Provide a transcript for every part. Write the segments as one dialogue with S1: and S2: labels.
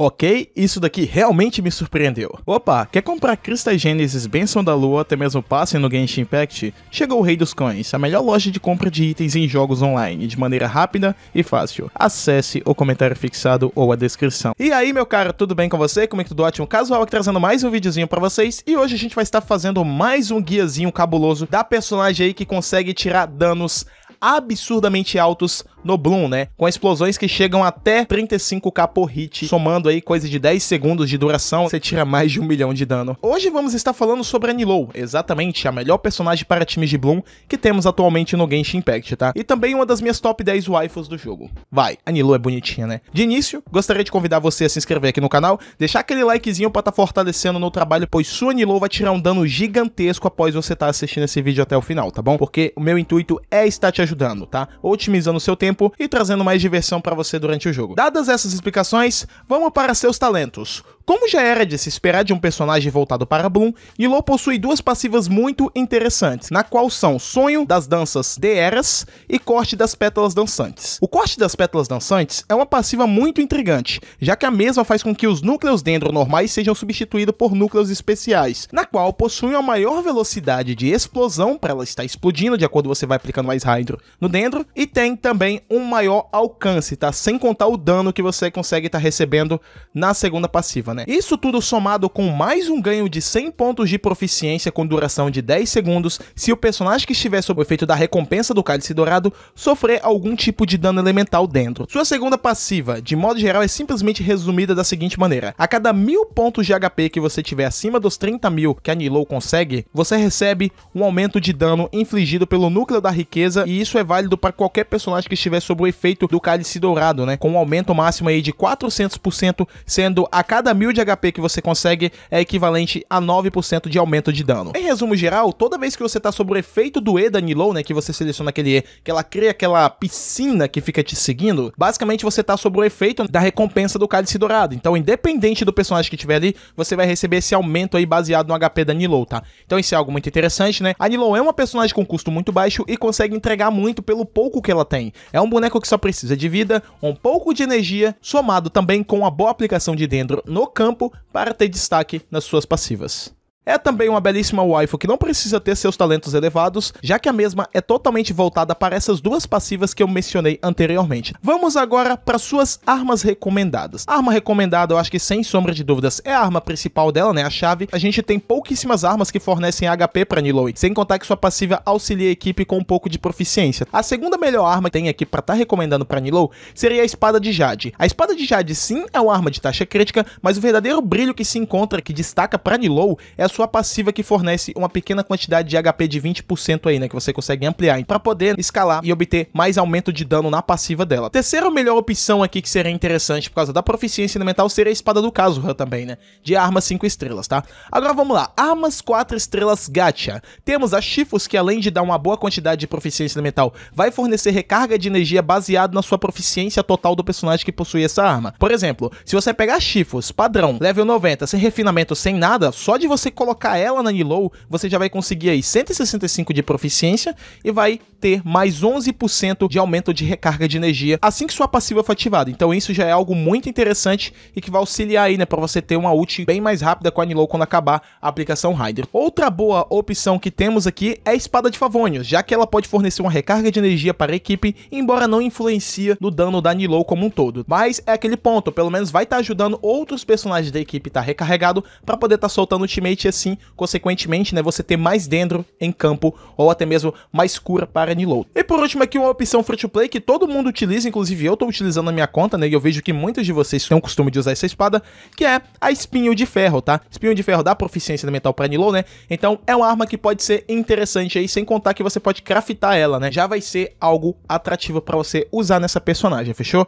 S1: Ok, isso daqui realmente me surpreendeu. Opa, quer comprar Crystal Genesis Benção da Lua até mesmo passe no Genshin Impact? Chegou o Rei dos Coins, a melhor loja de compra de itens em jogos online, de maneira rápida e fácil. Acesse o comentário fixado ou a descrição. E aí, meu cara, tudo bem com você? Como é que tudo ótimo? Casual aqui trazendo mais um videozinho pra vocês e hoje a gente vai estar fazendo mais um guiazinho cabuloso da personagem aí que consegue tirar danos absurdamente altos no Bloom, né? Com explosões que chegam até 35k por hit, somando aí coisa de 10 segundos de duração, você tira mais de um milhão de dano. Hoje vamos estar falando sobre a Nilou, exatamente a melhor personagem para times de Bloom que temos atualmente no Genshin Impact, tá? E também uma das minhas top 10 waifus do jogo. Vai, a Nilou é bonitinha, né? De início, gostaria de convidar você a se inscrever aqui no canal, deixar aquele likezinho pra estar tá fortalecendo no trabalho, pois sua Nilou vai tirar um dano gigantesco após você estar tá assistindo esse vídeo até o final, tá bom? Porque o meu intuito é estar te ajudando, tá? Otimizando o seu tempo tempo e trazendo mais diversão para você durante o jogo. Dadas essas explicações, vamos para seus talentos. Como já era de se esperar de um personagem voltado para Bloom, Ilo possui duas passivas muito interessantes, na qual são Sonho das Danças de Eras e Corte das Pétalas Dançantes. O Corte das Pétalas Dançantes é uma passiva muito intrigante, já que a mesma faz com que os núcleos dendro normais sejam substituídos por núcleos especiais, na qual possui uma maior velocidade de explosão para ela estar explodindo de acordo com você vai aplicando mais hydro no dendro, e tem também um maior alcance, tá? Sem contar o dano que você consegue estar tá recebendo na segunda passiva, né? né? Isso tudo somado com mais um ganho de 100 pontos de proficiência com duração de 10 segundos se o personagem que estiver sob o efeito da recompensa do Cálice Dourado sofrer algum tipo de dano elemental dentro. Sua segunda passiva, de modo geral, é simplesmente resumida da seguinte maneira. A cada mil pontos de HP que você tiver acima dos 30 mil que a Nilou consegue, você recebe um aumento de dano infligido pelo núcleo da riqueza e isso é válido para qualquer personagem que estiver sob o efeito do Cálice Dourado, né? Com um aumento máximo aí de 400%, sendo a cada mil mil de HP que você consegue é equivalente a 9% de aumento de dano. Em resumo geral, toda vez que você tá sob o efeito do E da Nilou, né, que você seleciona aquele E, que ela cria aquela piscina que fica te seguindo, basicamente você tá sob o efeito da recompensa do Cálice Dourado. Então, independente do personagem que tiver ali, você vai receber esse aumento aí baseado no HP da Nilou, tá? Então isso é algo muito interessante, né? A Nilou é uma personagem com custo muito baixo e consegue entregar muito pelo pouco que ela tem. É um boneco que só precisa de vida, um pouco de energia, somado também com uma boa aplicação de dentro no campo para ter destaque nas suas passivas. É também uma belíssima waifu que não precisa ter seus talentos elevados, já que a mesma é totalmente voltada para essas duas passivas que eu mencionei anteriormente. Vamos agora para suas armas recomendadas. A arma recomendada, eu acho que sem sombra de dúvidas, é a arma principal dela, né, a chave. A gente tem pouquíssimas armas que fornecem HP para Niloe, sem contar que sua passiva auxilia a equipe com um pouco de proficiência. A segunda melhor arma que tem aqui para estar tá recomendando para Nilou seria a espada de Jade. A espada de Jade sim é uma arma de taxa crítica, mas o verdadeiro brilho que se encontra que destaca para Nilou é a sua passiva que fornece uma pequena quantidade de HP de 20% aí, né, que você consegue ampliar, para poder escalar e obter mais aumento de dano na passiva dela. Terceira melhor opção aqui que seria interessante por causa da proficiência elemental seria a espada do Kazuha também, né, de armas 5 estrelas, tá? Agora vamos lá, armas 4 estrelas gacha. Temos a Chifos que além de dar uma boa quantidade de proficiência elemental, vai fornecer recarga de energia baseado na sua proficiência total do personagem que possui essa arma. Por exemplo, se você pegar Chifos padrão, level 90, sem refinamento, sem nada, só de você colocar colocar ela na Nilou você já vai conseguir aí 165 de proficiência e vai ter mais 11% de aumento de recarga de energia assim que sua passiva for ativada. Então isso já é algo muito interessante e que vai auxiliar aí, né, para você ter uma ult bem mais rápida com a Nilou quando acabar a aplicação Rider. Outra boa opção que temos aqui é a Espada de Favonius já que ela pode fornecer uma recarga de energia para a equipe, embora não influencia no dano da Nilou como um todo. Mas é aquele ponto, pelo menos vai estar tá ajudando outros personagens da equipe a tá estar recarregado para poder estar tá soltando o ultimate assim, consequentemente, né, você ter mais dendro em campo ou até mesmo mais cura para Niloto. E por último aqui uma opção free to play que todo mundo utiliza, inclusive eu estou utilizando na minha conta, né, e eu vejo que muitos de vocês têm o costume de usar essa espada, que é a espinho de ferro, tá? Espinho de ferro dá proficiência mental para Nilou, né? Então é uma arma que pode ser interessante aí, sem contar que você pode craftar ela, né? Já vai ser algo atrativo para você usar nessa personagem, fechou?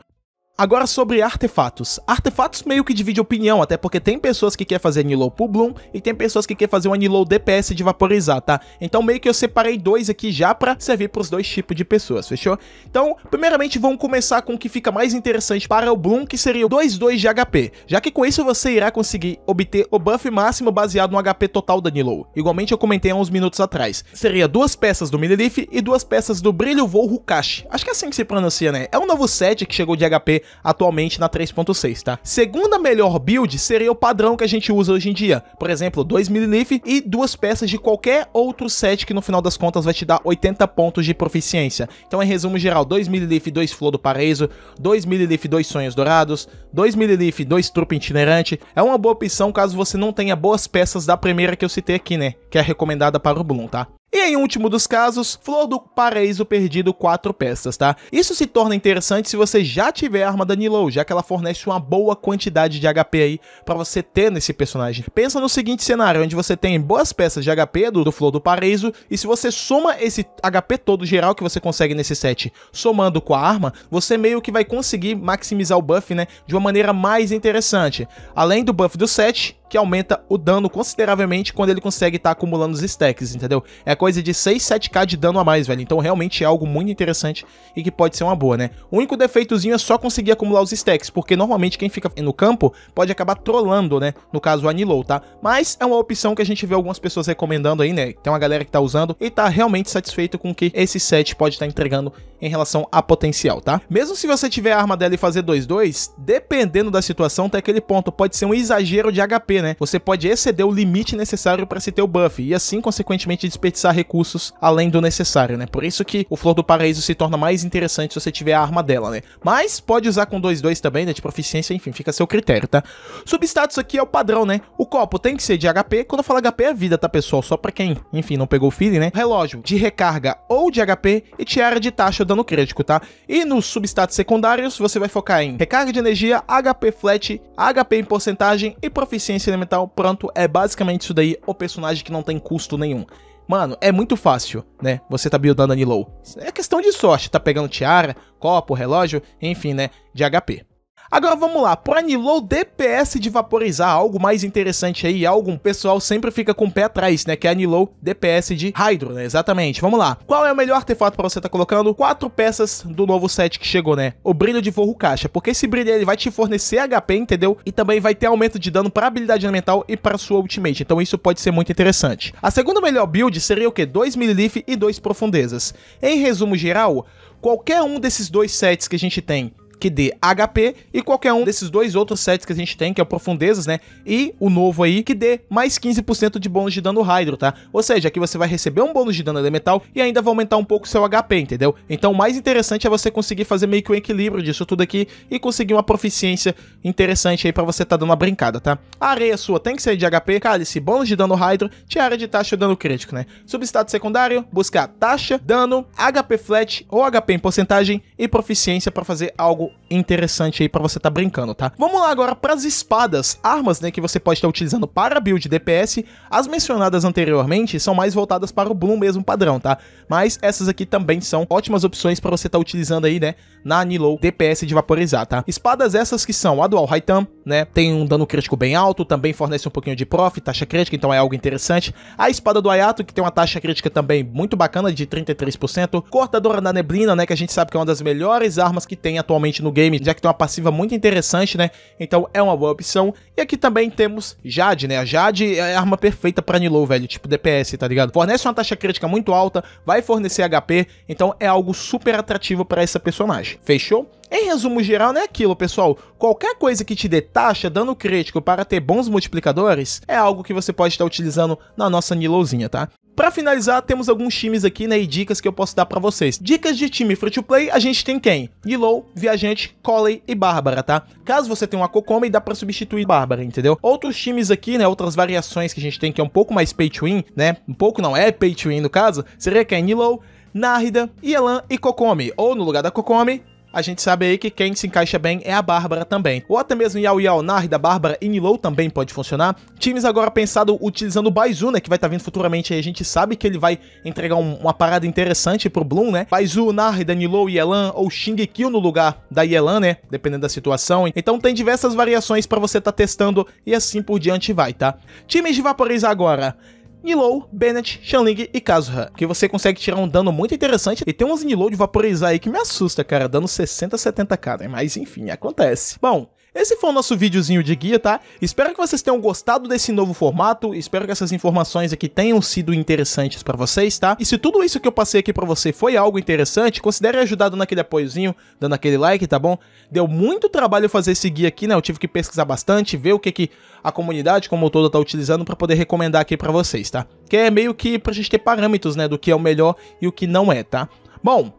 S1: Agora sobre artefatos. Artefatos meio que divide opinião, até porque tem pessoas que quer fazer Anilou pro Bloom e tem pessoas que quer fazer um Anilou DPS de vaporizar, tá? Então meio que eu separei dois aqui já pra servir pros dois tipos de pessoas, fechou? Então, primeiramente vamos começar com o que fica mais interessante para o Bloom, que seria o 2-2 de HP, já que com isso você irá conseguir obter o buff máximo baseado no HP total da Anilou. Igualmente eu comentei há uns minutos atrás. Seria duas peças do Minilith e duas peças do Brilho Voo Hukashi. Acho que é assim que se pronuncia, né? É um novo set que chegou de HP atualmente na 3.6, tá? Segunda melhor build seria o padrão que a gente usa hoje em dia. Por exemplo, 2 milinif e duas peças de qualquer outro set que no final das contas vai te dar 80 pontos de proficiência. Então, em resumo geral, 2 e 2 flor do paraíso, 2 e 2 sonhos dourados, 2 e 2 trupe itinerante. É uma boa opção caso você não tenha boas peças da primeira que eu citei aqui, né? Que é recomendada para o Bloom, tá? E em último dos casos, Flor do Paraíso Perdido 4 peças, tá? Isso se torna interessante se você já tiver a arma da Nilo, já que ela fornece uma boa quantidade de HP aí para você ter nesse personagem. Pensa no seguinte cenário, onde você tem boas peças de HP do, do Flor do Paraíso, e se você soma esse HP todo geral que você consegue nesse set, somando com a arma, você meio que vai conseguir maximizar o buff, né, de uma maneira mais interessante. Além do buff do set, que aumenta o dano consideravelmente quando ele consegue estar tá acumulando os stacks, entendeu? É coisa de 6, 7k de dano a mais, velho. Então realmente é algo muito interessante e que pode ser uma boa, né? O único defeitozinho é só conseguir acumular os stacks, porque normalmente quem fica no campo pode acabar trollando, né? No caso o Anilou, tá? Mas é uma opção que a gente vê algumas pessoas recomendando aí, né? Tem uma galera que tá usando e tá realmente satisfeito com o que esse set pode estar tá entregando em relação a potencial, tá? Mesmo se você tiver a arma dela e fazer 2-2, dependendo da situação, até aquele ponto pode ser um exagero de HP, né? Você pode exceder o limite necessário para se ter o buff e assim, consequentemente, desperdiçar recursos além do necessário, né? Por isso que o Flor do Paraíso se torna mais interessante se você tiver a arma dela, né? Mas pode usar com 2-2 também, né? De proficiência, enfim, fica a seu critério, tá? Substatus aqui é o padrão, né? O copo tem que ser de HP. Quando eu falo HP é vida, tá, pessoal? Só para quem, enfim, não pegou o feeling, né? Relógio de recarga ou de HP e tiara de taxa ou dano crítico, tá? E nos substatus secundários, você vai focar em recarga de energia, HP flat, HP em porcentagem e proficiência elemental, pronto, é basicamente isso daí, o personagem que não tem custo nenhum. Mano, é muito fácil, né? Você tá buildando a É questão de sorte, tá pegando tiara, copo, relógio, enfim, né? De HP. Agora vamos lá, por Anilou DPS de vaporizar, algo mais interessante aí, algo o pessoal sempre fica com o pé atrás, né, que é Anilou DPS de Hydro, né, exatamente. Vamos lá, qual é o melhor artefato pra você tá colocando? Quatro peças do novo set que chegou, né, o brilho de forro caixa, porque esse brilho ele vai te fornecer HP, entendeu? E também vai ter aumento de dano pra habilidade elemental e pra sua ultimate, então isso pode ser muito interessante. A segunda melhor build seria o que? 2 Millilith e 2 Profundezas. Em resumo geral, qualquer um desses dois sets que a gente tem, que dê HP, e qualquer um desses dois outros sets que a gente tem, que é o Profundezas, né? E o novo aí, que dê mais 15% de bônus de dano Hydro, tá? Ou seja, aqui você vai receber um bônus de dano elemental e ainda vai aumentar um pouco seu HP, entendeu? Então o mais interessante é você conseguir fazer meio que um equilíbrio disso tudo aqui e conseguir uma proficiência interessante aí pra você tá dando uma brincada, tá? A areia sua tem que ser de HP, cálice, bônus de dano Hydro, tiara de taxa de dano crítico, né? Substato secundário, buscar taxa, dano, HP flat ou HP em porcentagem e proficiência pra fazer algo interessante aí para você tá brincando, tá? Vamos lá agora para as espadas, armas, né, que você pode estar tá utilizando para build DPS. As mencionadas anteriormente são mais voltadas para o Bloom mesmo padrão, tá? Mas essas aqui também são ótimas opções para você tá utilizando aí, né, na Anilou DPS de vaporizar, tá? Espadas essas que são a Dual Haitam, né, tem um dano crítico bem alto, também fornece um pouquinho de prof, taxa crítica, então é algo interessante. A espada do Ayato, que tem uma taxa crítica também muito bacana de 33%, cortadora da neblina, né, que a gente sabe que é uma das melhores armas que tem atualmente bastante no game, já que tem uma passiva muito interessante, né? Então é uma boa opção. E aqui também temos Jade, né? A Jade é a arma perfeita pra Nilou, velho, tipo DPS, tá ligado? Fornece uma taxa crítica muito alta, vai fornecer HP, então é algo super atrativo para essa personagem. Fechou? Em resumo geral, não é aquilo, pessoal. Qualquer coisa que te dê taxa, dano crítico para ter bons multiplicadores, é algo que você pode estar utilizando na nossa Nilouzinha, tá? Para finalizar, temos alguns times aqui, né, e dicas que eu posso dar para vocês. Dicas de time free to play, a gente tem quem? Nilou, Viajante, Coley e Bárbara, tá? Caso você tenha uma Kokomi, dá para substituir Bárbara, entendeu? Outros times aqui, né, outras variações que a gente tem que é um pouco mais pay to win, né? Um pouco não, é pay to win no caso, seria quem? Nilou, Nárida, Yelan e Kokomi. ou no lugar da Kokomi a gente sabe aí que quem se encaixa bem é a Bárbara também. Ou até mesmo Yao Yao Nar da Bárbara e Nilou também pode funcionar. Times agora pensado utilizando o Baizu, né? Que vai estar tá vindo futuramente aí. A gente sabe que ele vai entregar um, uma parada interessante pro Bloom, né? Baizu, Nar da Nilou, Yelan ou Kill no lugar da Yelan, né? Dependendo da situação. Então tem diversas variações para você estar tá testando e assim por diante vai, tá? Times de vaporizar agora. Nilou, Bennett, Shanling e Kazuha, que você consegue tirar um dano muito interessante e tem uns Nilou de vaporizar aí que me assusta, cara, dando 60, 70 cada, mas enfim, acontece. Bom, esse foi o nosso videozinho de guia, tá? Espero que vocês tenham gostado desse novo formato, espero que essas informações aqui tenham sido interessantes pra vocês, tá? E se tudo isso que eu passei aqui pra você foi algo interessante, considere ajudar dando aquele apoiozinho, dando aquele like, tá bom? Deu muito trabalho fazer esse guia aqui, né? Eu tive que pesquisar bastante, ver o que, que a comunidade como toda tá utilizando pra poder recomendar aqui pra vocês, tá? Que é meio que pra gente ter parâmetros, né? Do que é o melhor e o que não é, tá? Bom,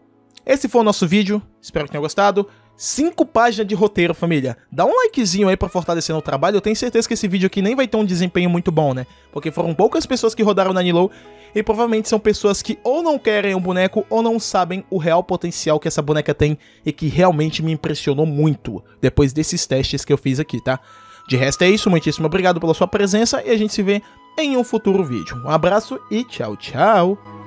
S1: esse foi o nosso vídeo, espero que tenham gostado. Cinco páginas de roteiro, família. Dá um likezinho aí pra fortalecer no trabalho. Eu tenho certeza que esse vídeo aqui nem vai ter um desempenho muito bom, né? Porque foram poucas pessoas que rodaram na Nilow e provavelmente são pessoas que ou não querem o um boneco ou não sabem o real potencial que essa boneca tem e que realmente me impressionou muito depois desses testes que eu fiz aqui, tá? De resto é isso, muitíssimo obrigado pela sua presença e a gente se vê em um futuro vídeo. Um abraço e tchau, tchau!